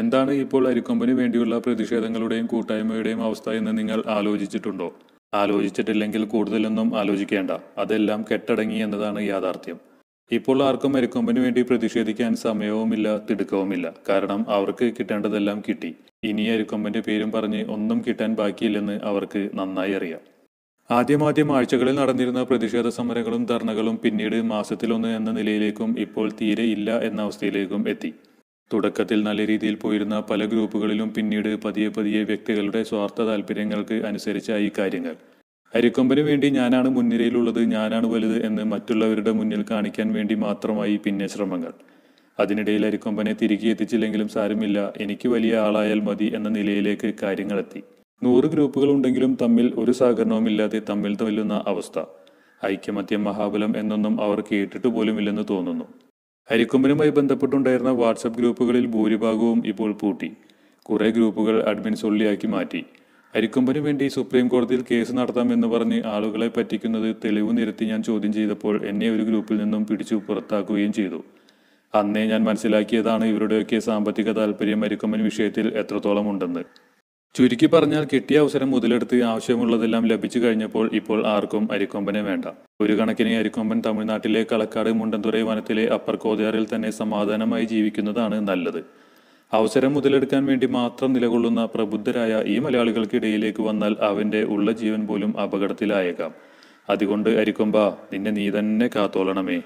എന്താണ് ഇപ്പോൾ അരിക്കൊമ്പന് വേണ്ടിയുള്ള പ്രതിഷേധങ്ങളുടെയും കൂട്ടായ്മയുടെയും അവസ്ഥ എന്ന് നിങ്ങൾ ആലോചിച്ചിട്ടുണ്ടോ ആലോചിച്ചിട്ടില്ലെങ്കിൽ കൂടുതലൊന്നും ആലോചിക്കേണ്ട അതെല്ലാം കെട്ടടങ്ങി എന്നതാണ് യാഥാർത്ഥ്യം ഇപ്പോൾ ആർക്കും അരിക്കൊമ്പന് വേണ്ടി പ്രതിഷേധിക്കാൻ സമയവുമില്ല തിടുക്കവുമില്ല കാരണം അവർക്ക് കിട്ടേണ്ടതെല്ലാം കിട്ടി ഇനി അരിക്കൊമ്പന്റെ പേരും പറഞ്ഞ് ഒന്നും കിട്ടാൻ ബാക്കിയില്ലെന്ന് അവർക്ക് നന്നായി അറിയാം ആദ്യമാദ്യം ആഴ്ചകളിൽ നടന്നിരുന്ന പ്രതിഷേധ സമരങ്ങളും ധർണകളും പിന്നീട് മാസത്തിലൊന്ന് എന്ന നിലയിലേക്കും ഇപ്പോൾ തീരെ ഇല്ല എന്ന അവസ്ഥയിലേക്കും എത്തി തുടക്കത്തിൽ നല്ല രീതിയിൽ പോയിരുന്ന പല ഗ്രൂപ്പുകളിലും പിന്നീട് പതിയെ പതിയെ വ്യക്തികളുടെ സ്വാർത്ഥ താല്പര്യങ്ങൾക്ക് അനുസരിച്ചായി കാര്യങ്ങൾ അരിക്കൊമ്പന് വേണ്ടി ഞാനാണ് മുൻനിരയിലുള്ളത് ഞാനാണ് വലുത് എന്ന് മറ്റുള്ളവരുടെ മുന്നിൽ കാണിക്കാൻ വേണ്ടി മാത്രമായി പിന്നെ ശ്രമങ്ങൾ അതിനിടയിൽ അരിക്കൊമ്പനെ തിരികെ എത്തിച്ചില്ലെങ്കിലും സാരമില്ല എനിക്ക് വലിയ ആളായാൽ മതി എന്ന നിലയിലേക്ക് കാര്യങ്ങളെത്തി നൂറ് ഗ്രൂപ്പുകൾ ഉണ്ടെങ്കിലും തമ്മിൽ ഒരു സഹകരണവുമില്ലാതെ തമ്മിൽ തല്ലുന്ന അവസ്ഥ ഐക്യമത്യം മഹാബലം എന്നൊന്നും അവർ കേട്ടിട്ട് പോലുമില്ലെന്ന് തോന്നുന്നു ഹരിക്കൊമ്പനുമായി ബന്ധപ്പെട്ടുണ്ടായിരുന്ന വാട്സപ്പ് ഗ്രൂപ്പുകളിൽ ഭൂരിഭാഗവും ഇപ്പോൾ പൂട്ടി കുറേ ഗ്രൂപ്പുകൾ അഡ്മിൻ സൊള്ളിയാക്കി മാറ്റി അരിക്കൊമ്പനു വേണ്ടി സുപ്രീം കോടതിയിൽ കേസ് നടത്താമെന്ന് പറഞ്ഞ് ആളുകളെ പറ്റിക്കുന്നത് തെളിവ് നിരത്തി ഞാൻ ചോദ്യം ചെയ്തപ്പോൾ എന്നെ ഒരു ഗ്രൂപ്പിൽ നിന്നും പിടിച്ചു പുറത്താക്കുകയും ചെയ്തു അന്നേ ഞാൻ മനസ്സിലാക്കിയതാണ് ഇവരുടെയൊക്കെ സാമ്പത്തിക താല്പര്യം അരിക്കൊമ്പൻ വിഷയത്തിൽ എത്രത്തോളം ഉണ്ടെന്ന് ചുരുക്കി പറഞ്ഞാൽ കിട്ടിയ അവസരം മുതലെടുത്ത് ആവശ്യമുള്ളതെല്ലാം ലഭിച്ചു കഴിഞ്ഞപ്പോൾ ഇപ്പോൾ ആർക്കും അരിക്കൊമ്പനെ വേണ്ട ഒരു കണക്കിന് അരിക്കൊമ്പൻ തമിഴ്നാട്ടിലെ കളക്കാട് മുണ്ടന്തുറൈ വനത്തിലെ അപ്പർ കോതിയാറിൽ തന്നെ സമാധാനമായി ജീവിക്കുന്നതാണ് നല്ലത് അവസരം മുതലെടുക്കാൻ വേണ്ടി മാത്രം നിലകൊള്ളുന്ന പ്രബുദ്ധരായ ഈ മലയാളികൾക്കിടയിലേക്ക് വന്നാൽ അവന്റെ ഉള്ള ജീവൻ പോലും അപകടത്തിലായേക്കാം അതുകൊണ്ട് അരിക്കൊമ്പ നിന്നെ നീ തന്നെ കാത്തോളണമേ